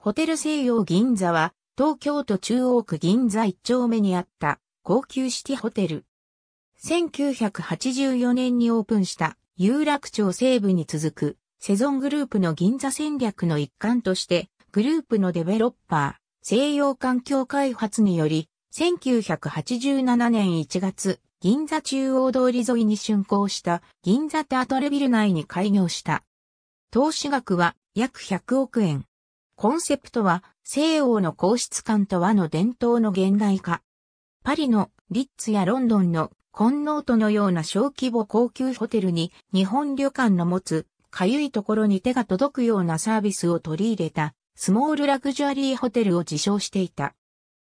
ホテル西洋銀座は、東京都中央区銀座一丁目にあった高級シティホテル。1984年にオープンした有楽町西部に続くセゾングループの銀座戦略の一環としてグループのデベロッパー西洋環境開発により1987年1月銀座中央通り沿いに竣工した銀座タートルビル内に開業した。投資額は約100億円。コンセプトは西欧の皇室観と和の伝統の現代化。パリのリッツやロンドンのコンノートのような小規模高級ホテルに日本旅館の持つかゆいところに手が届くようなサービスを取り入れたスモールラグジュアリーホテルを自称していた。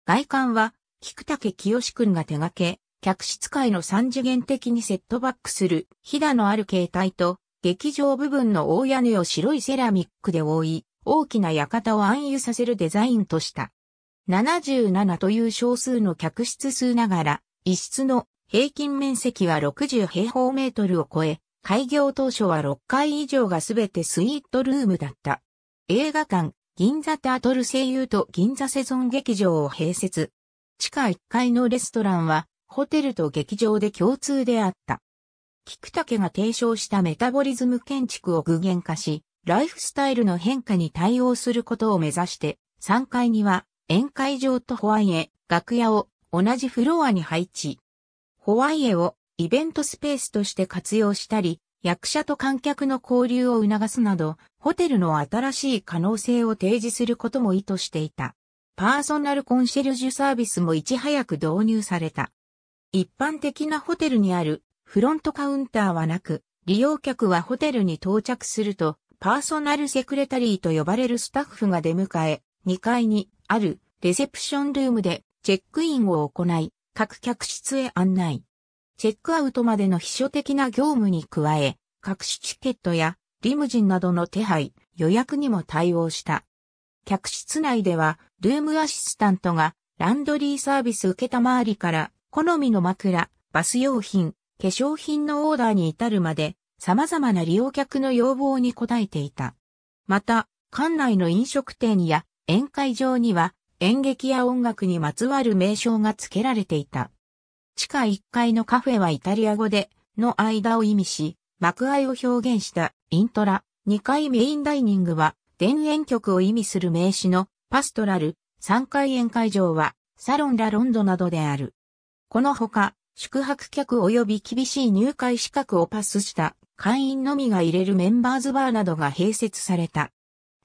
外観は菊竹清くんが手掛け、客室界の三次元的にセットバックする、ひだのある形態と、劇場部分の大屋根を白いセラミックで覆い、大きな館を暗喩させるデザインとした。77という少数の客室数ながら、一室の平均面積は60平方メートルを超え、開業当初は6階以上がすべてスイートルームだった。映画館、銀座タートル声優と銀座セゾン劇場を併設。地下1階のレストランは、ホテルと劇場で共通であった。菊竹が提唱したメタボリズム建築を具現化し、ライフスタイルの変化に対応することを目指して、3階には宴会場とホワイエ、楽屋を同じフロアに配置。ホワイエをイベントスペースとして活用したり、役者と観客の交流を促すなど、ホテルの新しい可能性を提示することも意図していた。パーソナルコンシェルジュサービスもいち早く導入された。一般的なホテルにあるフロントカウンターはなく、利用客はホテルに到着するとパーソナルセクレタリーと呼ばれるスタッフが出迎え、2階にあるレセプションルームでチェックインを行い、各客室へ案内。チェックアウトまでの秘書的な業務に加え、各種チケットやリムジンなどの手配、予約にも対応した。客室内では、ルームアシスタントがランドリーサービス受けたまわりから、好みの枕、バス用品、化粧品のオーダーに至るまで、様々な利用客の要望に応えていた。また、館内の飲食店や宴会場には演劇や音楽にまつわる名称が付けられていた。地下1階のカフェはイタリア語での間を意味し、幕愛を表現したイントラ、2階メインダイニングは田園局を意味する名詞のパストラル、3階宴会場はサロンラロンドなどである。このほか、宿泊客及び厳しい入会資格をパスした会員のみが入れるメンバーズバーなどが併設された。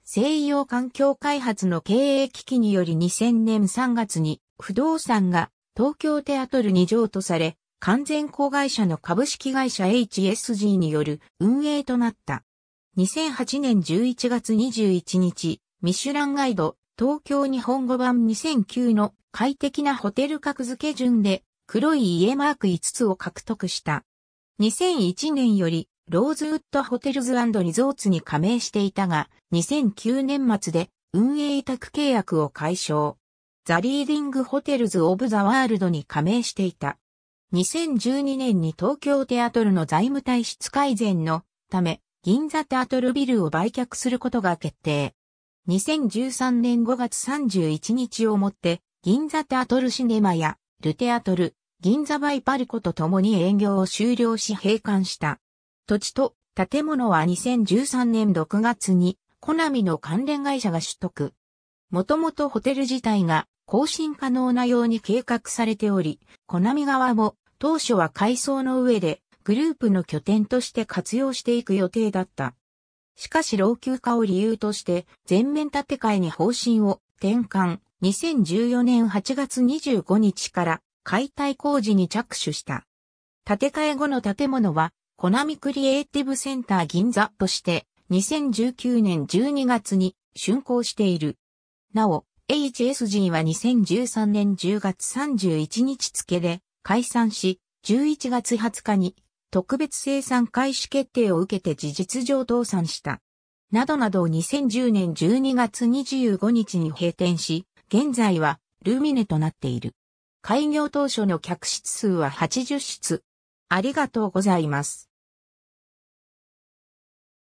西洋環境開発の経営危機により2000年3月に不動産が東京テアトルに譲渡され、完全子会社の株式会社 HSG による運営となった。2008年11月21日、ミシュランガイド東京日本語版2009の快適なホテル格付け順で黒い家マーク5つを獲得した。2001年よりローズウッドホテルズリゾーツに加盟していたが、2009年末で運営委託契約を解消。ザ・リーディング・ホテルズ・オブ・ザ・ワールドに加盟していた。2012年に東京テアトルの財務体質改善のため、銀座テアトルビルを売却することが決定。2013年5月31日をもって、銀座テアトルシネマや、ルテアトル、銀座バイパルコと共に営業を終了し閉館した。土地と建物は2013年6月に、コナミの関連会社が取得。もともとホテル自体が更新可能なように計画されており、コナミ側も当初は改装の上でグループの拠点として活用していく予定だった。しかし老朽化を理由として全面建て替えに方針を転換。2014年8月25日から解体工事に着手した。建て替え後の建物はコナミクリエイティブセンター銀座として2019年12月に竣工している。なお、HSG は2013年10月31日付で解散し、11月20日に特別生産開始決定を受けて事実上倒産した。などなど2010年12月25日に閉店し、現在はルミネとなっている。開業当初の客室数は80室。ありがとうございます。